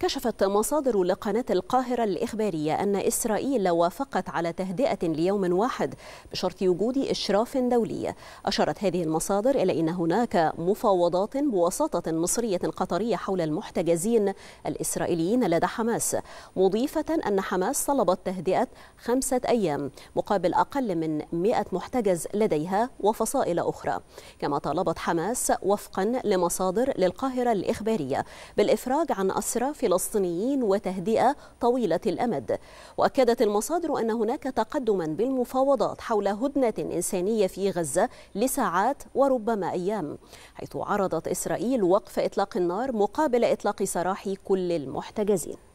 كشفت مصادر لقناة القاهرة الإخبارية أن إسرائيل وافقت على تهدئة ليوم واحد بشرط وجود إشراف دولي أشارت هذه المصادر إلى أن هناك مفاوضات بوساطة مصرية قطرية حول المحتجزين الإسرائيليين لدى حماس مضيفة أن حماس طلبت تهدئة خمسة أيام مقابل أقل من 100 محتجز لديها وفصائل أخرى كما طالبت حماس وفقا لمصادر للقاهرة الإخبارية بالإفراج عن أسرى في الفلسطينيين وتهدئة طويلة الأمد وأكدت المصادر أن هناك تقدما بالمفاوضات حول هدنة إنسانية في غزة لساعات وربما أيام حيث عرضت إسرائيل وقف إطلاق النار مقابل إطلاق سراح كل المحتجزين